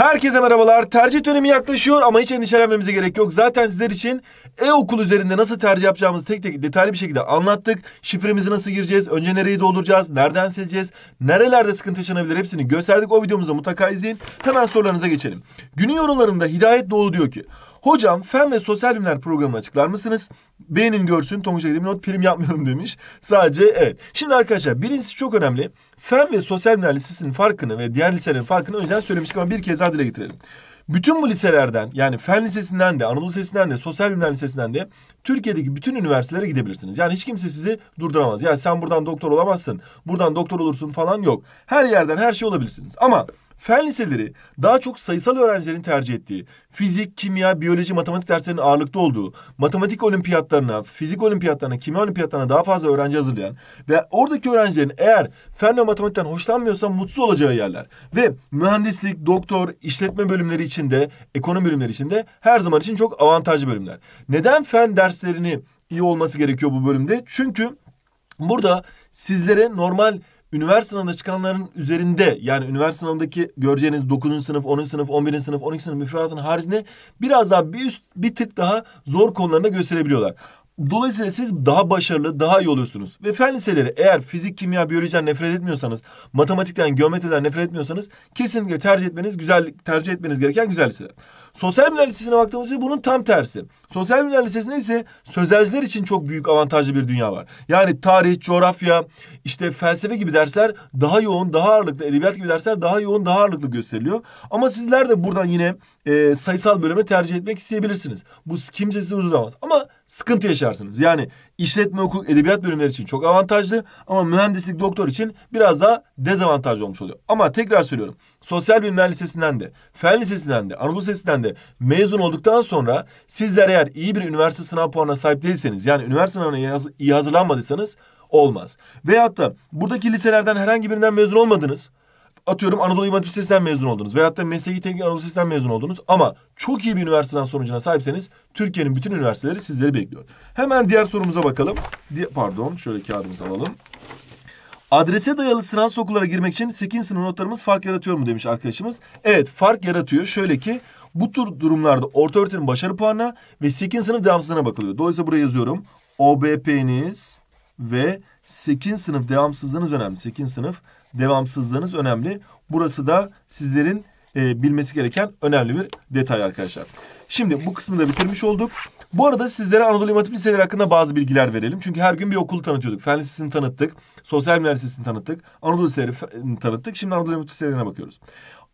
Herkese merhabalar. Tercih dönemi yaklaşıyor ama hiç endişelenmemize gerek yok. Zaten sizler için e-okul üzerinde nasıl tercih yapacağımızı tek tek detaylı bir şekilde anlattık. Şifremizi nasıl gireceğiz, önce nereyi dolduracağız, nereden sileceğiz, nerelerde sıkıntı yaşanabilir hepsini gösterdik. O videomuzu mutlaka izleyin. Hemen sorularınıza geçelim. Günün yorumlarında Hidayet Doğulu diyor ki... Hocam fen ve sosyal bilimler programı açıklar mısınız? Beğenin görsün Tonguç Akademi not prim yapmıyorum demiş. Sadece evet. Şimdi arkadaşlar birincisi çok önemli. Fen ve sosyal bilimler lisesinin farkını ve diğer liselerin farkını önceden söylemiştik ama bir kez daha dile getirelim. Bütün bu liselerden yani Fen Lisesi'nden de Anadolu Lisesi'nden de Sosyal Bilimler Lisesi'nden de Türkiye'deki bütün üniversitelere gidebilirsiniz. Yani hiç kimse sizi durduramaz. Yani sen buradan doktor olamazsın, buradan doktor olursun falan yok. Her yerden her şey olabilirsiniz. Ama Fen liseleri daha çok sayısal öğrencilerin tercih ettiği, fizik, kimya, biyoloji, matematik derslerinin ağırlıkta olduğu, matematik olimpiyatlarına, fizik olimpiyatlarına, kimya olimpiyatlarına daha fazla öğrenci hazırlayan ve oradaki öğrencilerin eğer fen ve matematikten hoşlanmıyorsa mutsuz olacağı yerler. Ve mühendislik, doktor, işletme bölümleri içinde, ekonomi bölümleri içinde her zaman için çok avantajlı bölümler. Neden fen derslerini iyi olması gerekiyor bu bölümde? Çünkü burada sizlere normal üniversite sınavında çıkanların üzerinde yani üniversite sınavındaki göreceğiniz 9. sınıf, 10. sınıf, 11. sınıf, 12. sınıf müfredatın haricinde biraz daha bir üst bir tık daha zor konularında gösterebiliyorlar. Dolayısıyla siz daha başarılı, daha iyi oluyorsunuz. Ve fen liseleri eğer fizik, kimya, biyolojiden nefret etmiyorsanız, matematikten, geometriden nefret etmiyorsanız kesinlikle tercih etmeniz güzel tercih etmeniz gereken güzel liseler. Sosyal bilimler lisesine baktığımızda bunun tam tersi. Sosyal bilimler lisesinde ise sözelciler için çok büyük avantajlı bir dünya var. Yani tarih, coğrafya, işte felsefe gibi dersler daha yoğun, daha ağırlıklı, edebiyat gibi dersler daha yoğun, daha ağırlıklı gösteriliyor. Ama sizler de buradan yine e, sayısal bölümü tercih etmek isteyebilirsiniz. Bu kimse sizi uzamaz ama sıkıntı yaşarsınız. Yani işletme, hukuk, edebiyat bölümleri için çok avantajlı ama mühendislik, doktor için biraz daha dezavantajlı olmuş oluyor. Ama tekrar söylüyorum. Sosyal Bilimler Lisesi'nden de, Fen Lisesi'nden de, Anadolu Lisesi'nden de mezun olduktan sonra sizler eğer iyi bir üniversite sınav puanına sahip değilseniz yani üniversite sınavına iyi hazırlanmadıysanız olmaz. Veyahut da buradaki liselerden herhangi birinden mezun olmadınız atıyorum Anadolu İmam Hatip Lisesi'nden mezun oldunuz. Veyahut da Mesleki Teknik Anadolu Lisesi'nden mezun oldunuz. Ama çok iyi bir üniversiteden sonucuna sahipseniz Türkiye'nin bütün üniversiteleri sizleri bekliyor. Hemen diğer sorumuza bakalım. Di pardon şöyle kağıdımızı alalım. Adrese dayalı sınav okullara girmek için 8. sınıf notlarımız fark yaratıyor mu demiş arkadaşımız. Evet fark yaratıyor. Şöyle ki bu tür durumlarda orta öğretim başarı puanına ve 8. sınıf devamsızlığına bakılıyor. Dolayısıyla buraya yazıyorum. OBP'niz ve 8. sınıf devamsızlığınız önemli. 8. sınıf devamsızlığınız önemli. Burası da sizlerin e, bilmesi gereken önemli bir detay arkadaşlar. Şimdi bu kısmı da bitirmiş olduk. Bu arada sizlere Anadolu İmatim Liseleri hakkında bazı bilgiler verelim. Çünkü her gün bir okulu tanıtıyorduk. Fen Lisesi'ni tanıttık, Sosyal Bilimler Lisesi'ni tanıttık, Anadolu Lisesi'ni tanıttık. Şimdi Anadolu İmatim Liselerine bakıyoruz.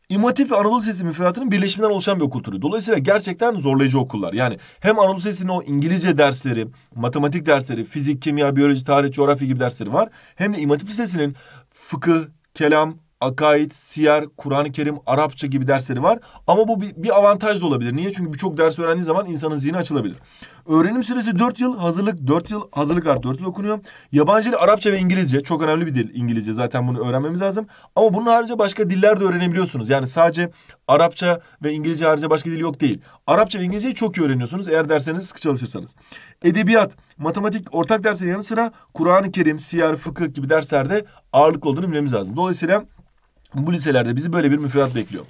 İmatif ve Anadolu Lisesi müfredatının birleşiminden oluşan bir okul türü. Dolayısıyla gerçekten zorlayıcı okullar. Yani hem Anadolu Lisesi'nin o İngilizce dersleri, matematik dersleri, fizik, kimya, biyoloji, tarih, coğrafya gibi dersleri var. Hem de İmatif Lisesi'nin fıkıh, kelam, akaid, siyer, Kur'an-ı Kerim, Arapça gibi dersleri var. Ama bu bir, bir avantaj da olabilir. Niye? Çünkü birçok ders öğrendiği zaman insanın zihni açılabilir. Öğrenim süresi 4 yıl, hazırlık 4 yıl, hazırlık artı 4 yıl okunuyor. Yabancı dil Arapça ve İngilizce çok önemli bir dil İngilizce zaten bunu öğrenmemiz lazım. Ama bunun harici başka diller de öğrenebiliyorsunuz. Yani sadece Arapça ve İngilizce harici başka dil yok değil. Arapça ve İngilizceyi çok iyi öğreniyorsunuz eğer derseniz sıkı çalışırsanız. Edebiyat, matematik ortak derslerin yanı sıra Kur'an-ı Kerim, siyer, fıkıh gibi derslerde ağırlıklı olduğunu bilmemiz lazım. Dolayısıyla bu liselerde bizi böyle bir müfredat bekliyor.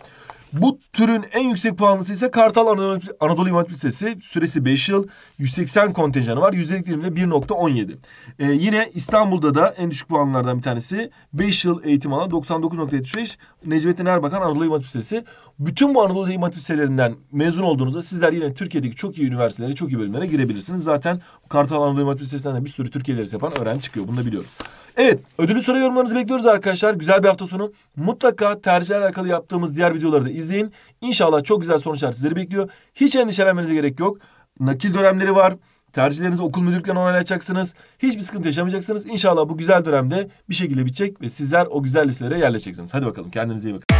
Bu türün en yüksek puanlısı ise Kartal Anadolu, Anadolu İmam Hatip Lisesi. Süresi 5 yıl. 180 kontenjanı var. Yüzdelik dilimde 1.17. Ee, yine İstanbul'da da en düşük puanlardan bir tanesi. 5 yıl eğitim alan 99.75. Necmettin Erbakan Anadolu İmam Hatip Lisesi. Bütün bu Anadolu İmam Hatip Liselerinden mezun olduğunuzda sizler yine Türkiye'deki çok iyi üniversitelere, çok iyi bölümlere girebilirsiniz. Zaten Kartal Anadolu İmam Hatip Lisesi'nden de bir sürü Türkiye'de yapan öğrenci çıkıyor. Bunu da biliyoruz. Evet, ödülü soru yorumlarınızı bekliyoruz arkadaşlar. Güzel bir hafta sonu. Mutlaka tercihler alakalı yaptığımız diğer videoları da izleyin. İnşallah çok güzel sonuçlar sizleri bekliyor. Hiç endişelenmenize gerek yok. Nakil dönemleri var. Tercihlerinizi okul müdürlükten onaylayacaksınız. Hiçbir sıkıntı yaşamayacaksınız. İnşallah bu güzel dönemde bir şekilde bitecek ve sizler o güzel listelere yerleşeceksiniz. Hadi bakalım kendinize iyi bakın.